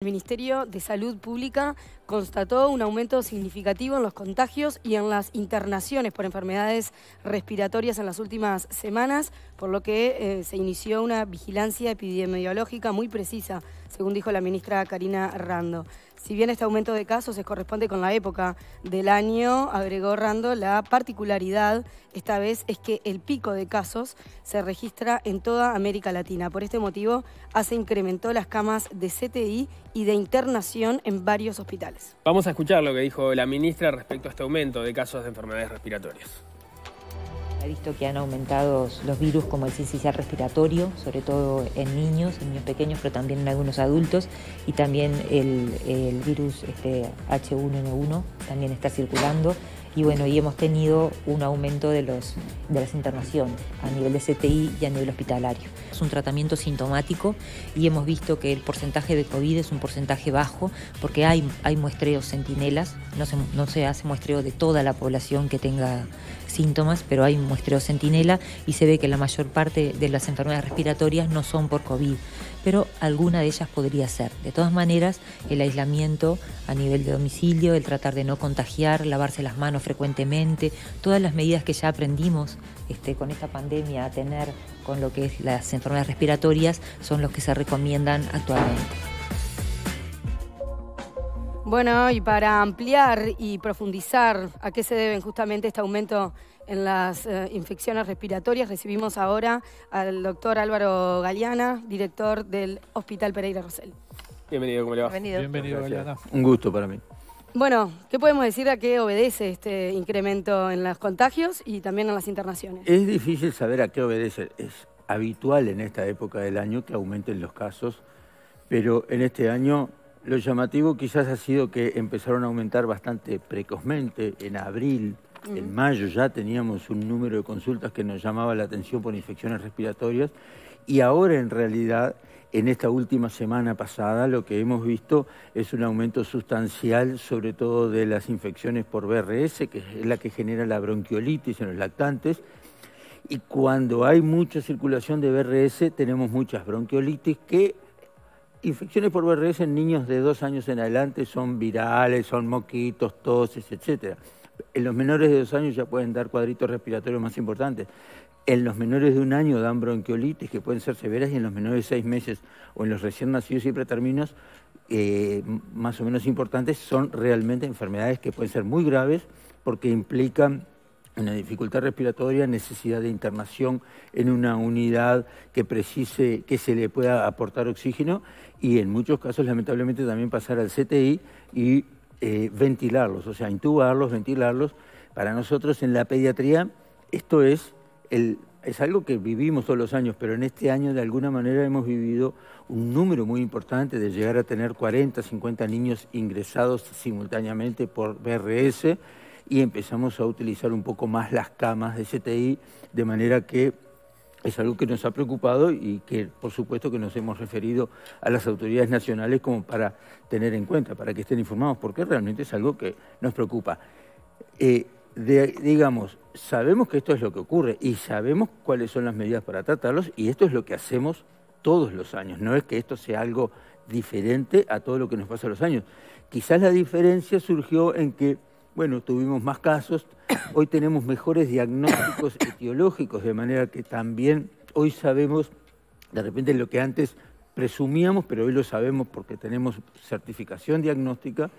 El Ministerio de Salud Pública constató un aumento significativo en los contagios y en las internaciones por enfermedades respiratorias en las últimas semanas, por lo que eh, se inició una vigilancia epidemiológica muy precisa, según dijo la ministra Karina Rando. Si bien este aumento de casos se corresponde con la época del año, agregó Rando, la particularidad esta vez es que el pico de casos se registra en toda América Latina. Por este motivo, hace ah, incrementó las camas de CTI y de internación en varios hospitales. Vamos a escuchar lo que dijo la ministra respecto a este aumento de casos de enfermedades respiratorias. Se visto que han aumentado los virus como el sincicial respiratorio, sobre todo en niños, en niños pequeños, pero también en algunos adultos, y también el, virus este, H1N1 también está circulando y bueno, y hemos tenido un aumento de, los, de las internaciones a nivel de CTI y a nivel hospitalario. Es un tratamiento sintomático y hemos visto que el porcentaje de COVID es un porcentaje bajo porque hay, hay muestreos centinelas, no no se hace muestreo de toda la población que tenga síntomas, pero hay un muestreo centinela y se ve que la mayor parte de las enfermedades respiratorias no son por COVID, pero alguna de ellas podría ser. De todas maneras, el aislamiento a nivel de domicilio, el tratar de no contagiar, lavarse las manos frecuentemente, todas las medidas que ya aprendimos este, con esta pandemia a tener con lo que es las enfermedades respiratorias son los que se recomiendan actualmente. Bueno, y para ampliar y profundizar a qué se deben justamente este aumento en las eh, infecciones respiratorias, recibimos ahora al doctor Álvaro Galeana, director del Hospital Pereira Rosel. Bienvenido, ¿cómo le va? Bienvenido. Galeana. Un gusto para mí. Bueno, ¿qué podemos decir a qué obedece este incremento en los contagios y también en las internaciones? Es difícil saber a qué obedece. Es habitual en esta época del año que aumenten los casos, pero en este año lo llamativo quizás ha sido que empezaron a aumentar bastante precozmente, en abril, en mayo ya teníamos un número de consultas que nos llamaba la atención por infecciones respiratorias y ahora en realidad en esta última semana pasada lo que hemos visto es un aumento sustancial, sobre todo de las infecciones por BRS, que es la que genera la bronquiolitis en los lactantes. Y cuando hay mucha circulación de BRS, tenemos muchas bronquiolitis que infecciones por VRS en niños de dos años en adelante son virales, son moquitos, toses, etc. En los menores de dos años ya pueden dar cuadritos respiratorios más importantes. En los menores de un año dan bronquiolitis, que pueden ser severas, y en los menores de seis meses o en los recién nacidos y preterminos, eh, más o menos importantes, son realmente enfermedades que pueden ser muy graves porque implican una dificultad respiratoria, necesidad de internación en una unidad que precise que se le pueda aportar oxígeno y en muchos casos lamentablemente también pasar al CTI y eh, ventilarlos, o sea, intubarlos, ventilarlos. Para nosotros en la pediatría esto es, es algo que vivimos todos los años, pero en este año de alguna manera hemos vivido un número muy importante de llegar a tener 40, 50 niños ingresados simultáneamente por BRS y empezamos a utilizar un poco más las camas de CTI, de manera que es algo que nos ha preocupado y que por supuesto que nos hemos referido a las autoridades nacionales como para tener en cuenta, para que estén informados, porque realmente es algo que nos preocupa. Eh, digamos, sabemos que esto es lo que ocurre y sabemos cuáles son las medidas para tratarlos y esto es lo que hacemos todos los años, no es que esto sea algo diferente a todo lo que nos pasa los años. Quizás la diferencia surgió en que bueno, tuvimos más casos, hoy tenemos mejores diagnósticos etiológicos, de manera que también hoy sabemos de repente lo que antes presumíamos, pero hoy lo sabemos porque tenemos certificación diagnóstica,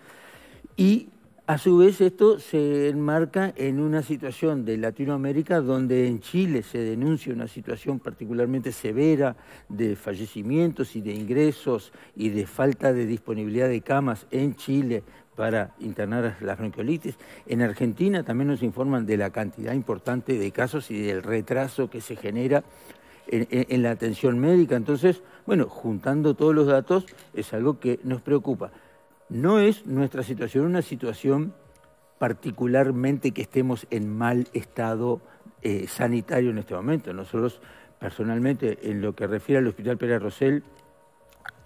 y a su vez esto se enmarca en una situación de Latinoamérica donde en Chile se denuncia una situación particularmente severa de fallecimientos y de ingresos y de falta de disponibilidad de camas en Chile para internar las bronquiolitis. En Argentina también nos informan de la cantidad importante de casos y del retraso que se genera en, la atención médica. Entonces, bueno, juntando todos los datos es algo que nos preocupa. No es nuestra situación una situación particularmente que estemos en mal estado eh, sanitario en este momento. Nosotros, personalmente, en lo que refiere al Hospital Pérez Rosell,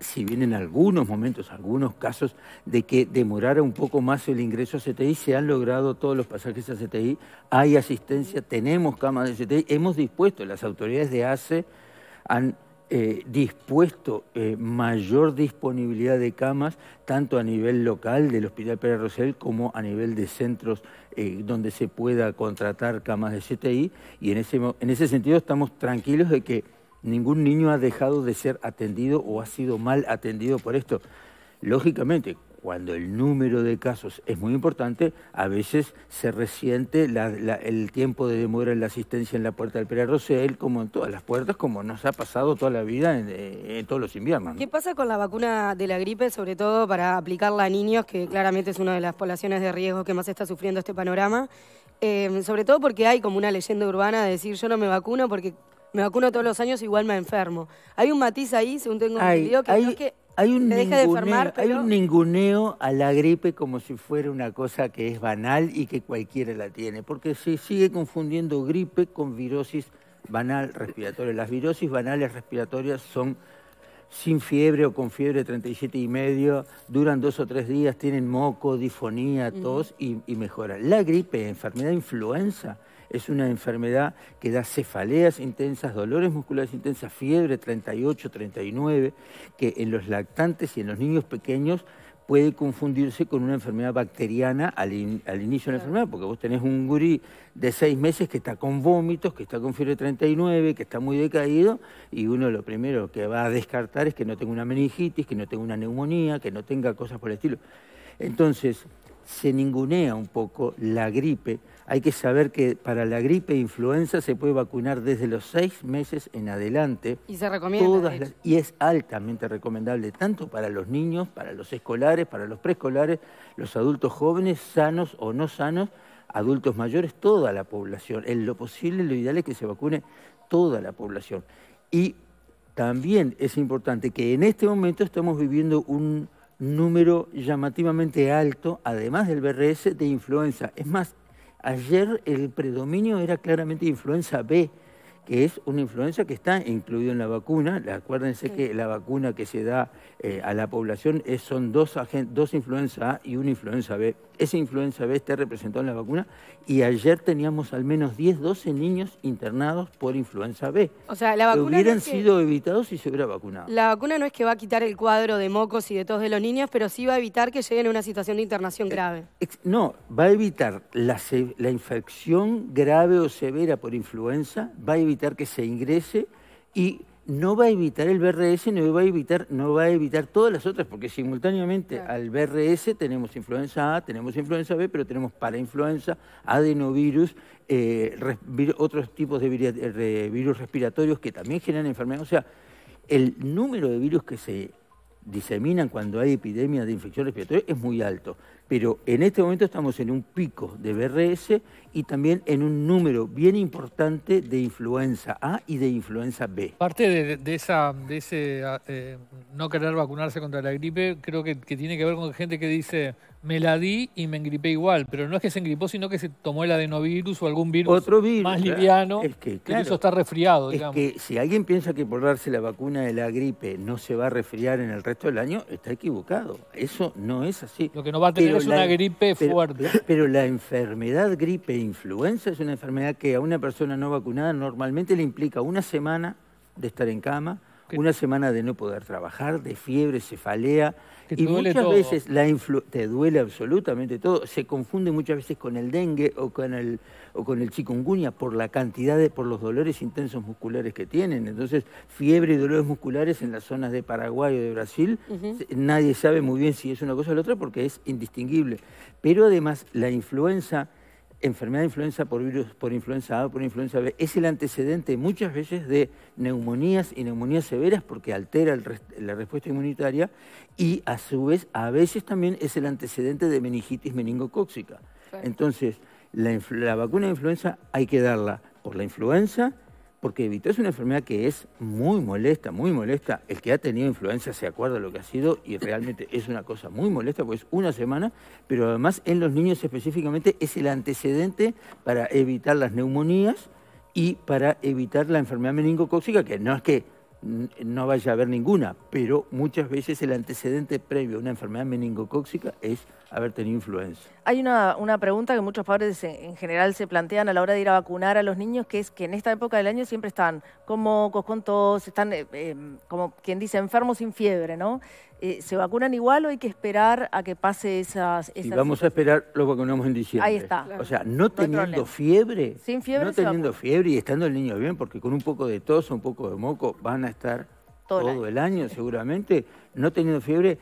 si bien en algunos momentos, algunos casos, de que demorara un poco más el ingreso a CTI, se han logrado todos los pasajes a CTI, hay asistencia, tenemos camas de CTI, hemos dispuesto, las autoridades de ACE han eh, dispuesto eh, mayor disponibilidad de camas, tanto a nivel local del Hospital Pérez Rosel como a nivel de centros eh, donde se pueda contratar camas de CTI, y en ese, en ese sentido estamos tranquilos de que ningún niño ha dejado de ser atendido o ha sido mal atendido por esto. Lógicamente, cuando el número de casos es muy importante, a veces se resiente el tiempo de demora en la asistencia en la puerta del Pera Rosel, como en todas las puertas, como nos ha pasado toda la vida en, eh, todos los inviernos. ¿Qué pasa con la vacuna de la gripe, sobre todo para aplicarla a niños, que claramente es una de las poblaciones de riesgo que más está sufriendo este panorama? Eh, sobre todo porque hay como una leyenda urbana de decir yo no me vacuno porque me vacuno todos los años, igual me enfermo. Hay un matiz ahí, según tengo entendido, que hay, que hay un, hay un ninguneo a la gripe como si fuera una cosa que es banal y que cualquiera la tiene, porque se sigue confundiendo gripe con virosis banal respiratoria. Las virosis banales respiratorias son sin fiebre o con fiebre 37 y medio, duran dos o tres días, tienen moco, difonía, tos y, y mejoran. La gripe, enfermedad influenza, es una enfermedad que da cefaleas intensas, dolores musculares intensas, fiebre 38, 39, que en los lactantes y en los niños pequeños puede confundirse con una enfermedad bacteriana al, inicio de la enfermedad, porque vos tenés un gurí de seis meses que está con vómitos, que está con fiebre 39, que está muy decaído, y uno lo primero que va a descartar es que no tenga una meningitis, que no tenga una neumonía, que no tenga cosas por el estilo. Entonces, se ningunea un poco la gripe. Hay que saber que para la gripe e influenza se puede vacunar desde los seis meses en adelante. Y se recomienda. y es altamente recomendable, tanto para los niños, para los escolares, para los preescolares, los adultos jóvenes, sanos o no sanos, adultos mayores, toda la población. En lo posible, lo ideal es que se vacune toda la población. Y también es importante que en este momento estamos viviendo un número llamativamente alto, además del BRS, de influenza. Es más, ayer el predominio era claramente influenza B, que es una influenza que está incluida en la vacuna. Acuérdense que la vacuna que se da eh, a la población es, son dos, dos influenza A y una influenza B esa influenza B esté representada en la vacuna y ayer teníamos al menos 10, 12 niños internados por influenza B. O sea, la vacuna... hubieran sido evitados y se hubiera vacunado. La vacuna no es que va a quitar el cuadro de mocos y de todos de los niños, pero sí va a evitar que lleguen a una situación de internación eh, grave. No, va a evitar la infección grave o severa por influenza, va a evitar que se ingrese y no va a evitar el BRS, no va a evitar, no va a evitar todas las otras, porque simultáneamente al BRS tenemos influenza A, tenemos influenza B, pero tenemos influenza, adenovirus, eh, otros tipos eh, de virus respiratorios que también generan enfermedad. O sea, el número de virus que se diseminan cuando hay epidemias de infección respiratoria es muy alto pero en este momento estamos en un pico de BRS y también en un número bien importante de influenza A y de influenza B. Parte de, esa, de ese eh, no querer vacunarse contra la gripe, creo que, que tiene que ver con gente que dice, me la di y me engripé igual, pero no es que se engripó, sino que se tomó el adenovirus o algún virus, Otro más liviano, es que, eso está resfriado, digamos. Es que si alguien piensa que por darse la vacuna de la gripe no se va a resfriar en el resto del año, está equivocado. Eso no es así. Lo que no va a tener es una gripe fuerte. Pero la enfermedad gripe influenza es una enfermedad que a una persona no vacunada normalmente le implica una semana de estar en cama, una semana de no poder trabajar, de fiebre, cefalea. y muchas veces la te duele absolutamente todo. Se confunde muchas veces con el dengue o con el, o con el chikungunya por la cantidad de, por los dolores intensos musculares que tienen. Entonces, fiebre y dolores musculares en las zonas de Paraguay o de Brasil, nadie sabe muy bien si es una cosa o la otra porque es indistinguible. Pero además, la influenza enfermedad de influenza por virus, por influenza A, por influenza B, es el antecedente muchas veces de neumonías y neumonías severas porque altera la respuesta inmunitaria y a su vez a veces también es el antecedente de meningitis meningocóxica. Entonces, la, la, vacuna de influenza hay que darla por la influenza porque evitar es una enfermedad que es muy molesta, muy molesta. El que ha tenido influenza se acuerda lo que ha sido y realmente es una cosa muy molesta, pues una semana, pero además en los niños específicamente es el antecedente para evitar las neumonías y para evitar la enfermedad meningocóxica, que no es que no vaya a haber ninguna, pero muchas veces el antecedente previo a una enfermedad meningocóxica es haber tenido influencia. Hay una, pregunta que muchos padres en general se plantean a la hora de ir a vacunar a los niños, que es que en esta época del año siempre están como con tos, están, eh, eh, como quien dice, enfermos sin fiebre, ¿no? Eh, ¿Se vacunan igual o hay que esperar a que pase esas... y vamos a esperar, lo vacunamos en diciembre. Ahí está. O sea, no, teniendo fiebre, sin fiebre, no teniendo fiebre y estando el niño bien, porque con un poco de tos, un poco de moco, van a estar todo, el año seguramente, no teniendo fiebre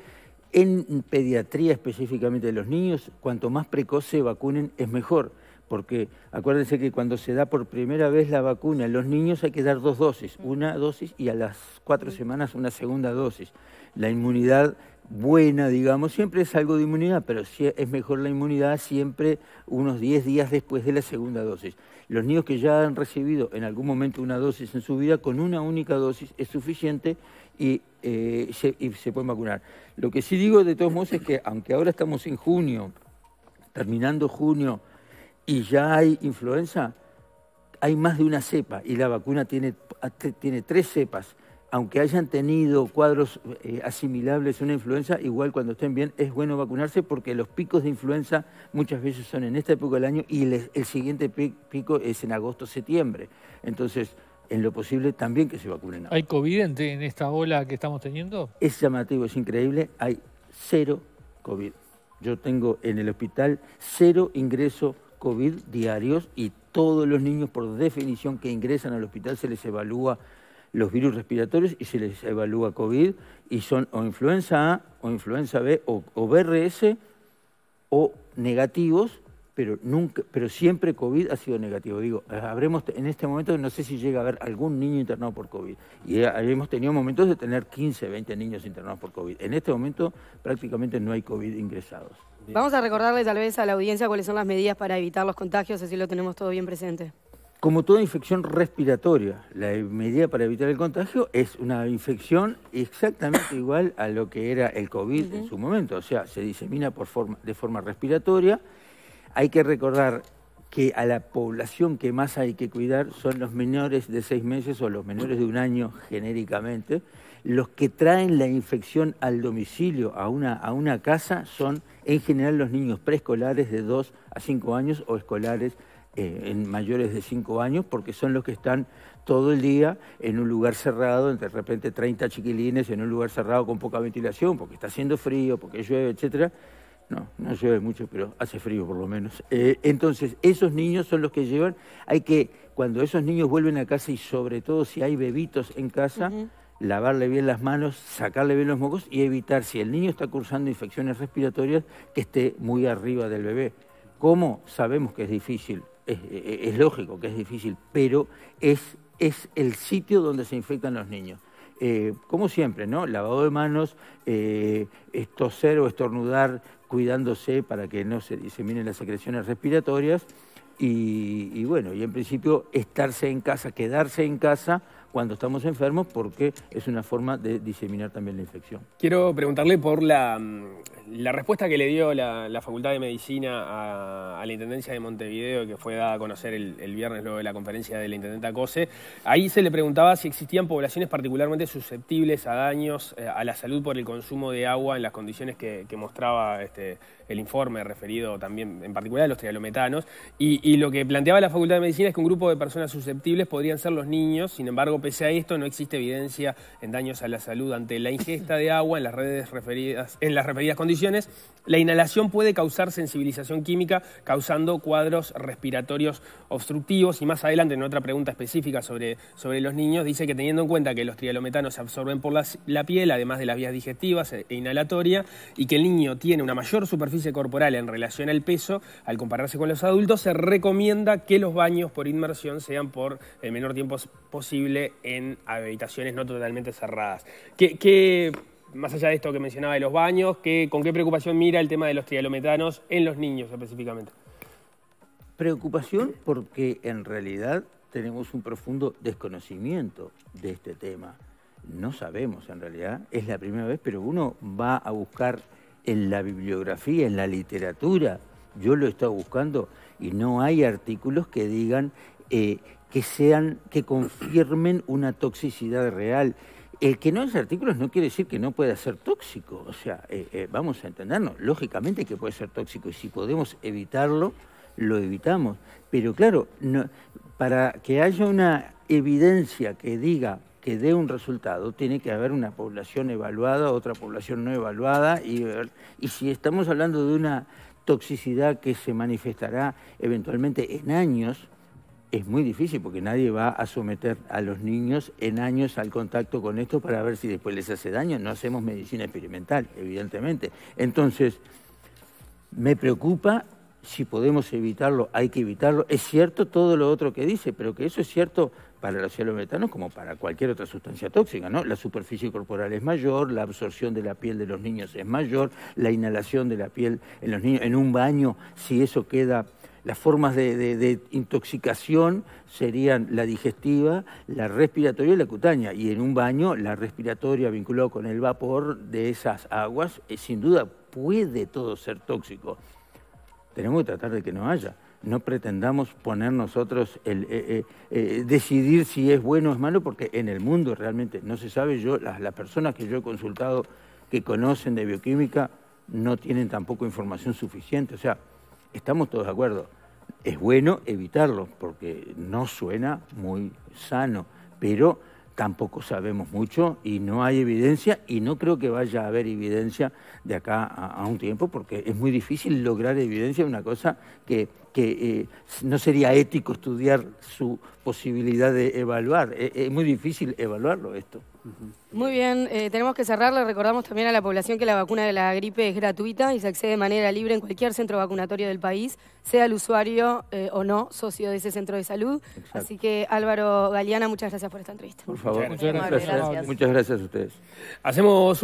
en pediatría específicamente de los niños, cuanto más precoz se vacunen es mejor porque acuérdense que cuando se da por primera vez la vacuna los niños hay que dar dos dosis, una dosis y a las cuatro semanas una segunda dosis. La inmunidad buena, digamos, siempre es algo de inmunidad, pero si es mejor la inmunidad siempre unos 10 días después de la segunda dosis. Los niños que ya han recibido en algún momento una dosis en su vida, con una única dosis es suficiente y, eh, se, y se pueden vacunar. Lo que sí digo de todos modos es que aunque ahora estamos en junio, terminando junio, y ya hay influenza, hay más de una cepa y la vacuna tiene, tres cepas. Aunque hayan tenido cuadros eh, asimilables a una influenza, igual cuando estén bien es bueno vacunarse porque los picos de influenza muchas veces son en esta época del año y el siguiente pico es en agosto, septiembre. Entonces, en lo posible también que se vacunen. ¿Hay COVID en, esta ola que estamos teniendo? Es llamativo, es increíble, hay cero COVID. Yo tengo en el hospital cero ingreso COVID diarios y todos los niños, por definición, que ingresan al hospital se les evalúa los virus respiratorios y se les evalúa COVID y son o influenza A o influenza B o, BRS o negativos, pero, nunca, pero siempre COVID ha sido negativo. Digo, habremos en este momento no sé si llega a haber algún niño internado por COVID y hemos tenido momentos de tener 15, 20 niños internados por COVID. En este momento prácticamente no hay COVID ingresados. Vamos a recordarle tal vez a la audiencia cuáles son las medidas para evitar los contagios, así lo tenemos todo bien presente. Como toda infección respiratoria, la medida para evitar el contagio es una infección exactamente igual a lo que era el COVID en su momento, o sea, se disemina por forma, de forma respiratoria. Hay que recordar que a la población que más hay que cuidar son los menores de seis meses o los menores de un año genéricamente los que traen la infección al domicilio, a una, casa, son en general los niños preescolares de 2 a 5 años o escolares eh, en mayores de 5 años, porque son los que están todo el día en un lugar cerrado, de repente 30 chiquilines en un lugar cerrado con poca ventilación, porque está haciendo frío, porque llueve, etcétera. No, no llueve mucho, pero hace frío por lo menos. Eh, entonces, esos niños son los que llevan. Hay que, cuando esos niños vuelven a casa y sobre todo si hay bebitos en casa, lavarle bien las manos, sacarle bien los mocos y evitar, si el niño está cursando infecciones respiratorias, que esté muy arriba del bebé. ¿Cómo? Sabemos que es difícil, es, lógico que es difícil, pero es, el sitio donde se infectan los niños. Eh, como siempre, ¿no? Lavado de manos, eh, toser o estornudar, cuidándose para que no se diseminen las secreciones respiratorias. Y, y bueno, y en principio estarse en casa, quedarse en casa cuando estamos enfermos porque es una forma de diseminar también la infección. Quiero preguntarle por la, mm, respuesta que le dio la, Facultad de Medicina a, la Intendencia de Montevideo, que fue dada a conocer el, viernes luego de la conferencia de la Intendenta COSE. Ahí se le preguntaba si existían poblaciones particularmente susceptibles a daños eh, a la salud por el consumo de agua en las condiciones que, que mostraba este, el informe referido también en particular a los trialometanos, y, lo que planteaba la Facultad de Medicina es que un grupo de personas susceptibles podrían ser los niños, sin embargo, pese a esto, no existe evidencia en daños a la salud ante la ingesta de agua en las, redes referidas, en las referidas condiciones. La inhalación puede causar sensibilización química, causando cuadros respiratorios obstructivos, y más adelante en otra pregunta específica sobre, sobre los niños, dice que teniendo en cuenta que los trialometanos se absorben por la, la piel, además de las vías digestivas e, e inhalatoria, y que el niño tiene una mayor superficie corporal en relación al peso, al compararse con los adultos, se recomienda que los baños por inmersión sean por el menor tiempo posible en habitaciones no totalmente cerradas. ¿Qué, más allá de esto que mencionaba de los baños, ¿con qué preocupación mira el tema de los trialometanos en los niños específicamente? Preocupación porque en realidad tenemos un profundo desconocimiento de este tema. No sabemos en realidad, es la primera vez, pero uno va a buscar en la bibliografía, en la literatura. Yo lo he estado buscando y no hay artículos que digan eh, que sean, que confirmen una toxicidad real. El que no es artículos no quiere decir que no pueda ser tóxico. O sea, eh, eh, vamos a entendernos. Lógicamente que puede ser tóxico y si podemos evitarlo, lo evitamos. Pero claro, para que haya una evidencia que diga que dé un resultado, tiene que haber una población evaluada, otra población no evaluada, y, y si estamos hablando de una toxicidad que se manifestará eventualmente en años, es muy difícil porque nadie va a someter a los niños en años al contacto con esto para ver si después les hace daño. No hacemos medicina experimental, evidentemente. Entonces, me preocupa si podemos evitarlo, hay que evitarlo. Es cierto todo lo otro que dice, pero que eso es cierto para los metanos como para cualquier otra sustancia tóxica, ¿no? La superficie corporal es mayor, la absorción de la piel de los niños es mayor, la inhalación de la piel en los niños, en un baño, si eso queda... Las formas de, intoxicación serían la digestiva, la respiratoria y la cutánea. Y en un baño, la respiratoria vinculada con el vapor de esas aguas, eh, sin duda puede todo ser tóxico. Tenemos que tratar de que no haya. No pretendamos poner nosotros, el, eh, eh, eh, decidir si es bueno o es malo, porque en el mundo realmente no se sabe. Yo, las, las personas que yo he consultado que conocen de bioquímica no tienen tampoco información suficiente. O sea, estamos todos de acuerdo. Es bueno evitarlo, porque no suena muy sano, pero tampoco sabemos mucho y no hay evidencia y no creo que vaya a haber evidencia de acá a, un tiempo porque es muy difícil lograr evidencia de una cosa que, que eh, no sería ético estudiar su posibilidad de evaluar. es muy difícil evaluarlo esto. Muy bien, eh, tenemos que cerrar. Le recordamos también a la población que la vacuna de la gripe es gratuita y se accede de manera libre en cualquier centro vacunatorio del país, sea el usuario eh, o no socio de ese centro de salud. Así que Álvaro Galeana, muchas gracias por esta entrevista. Por favor, muchas gracias. muchas gracias a ustedes. Hacemos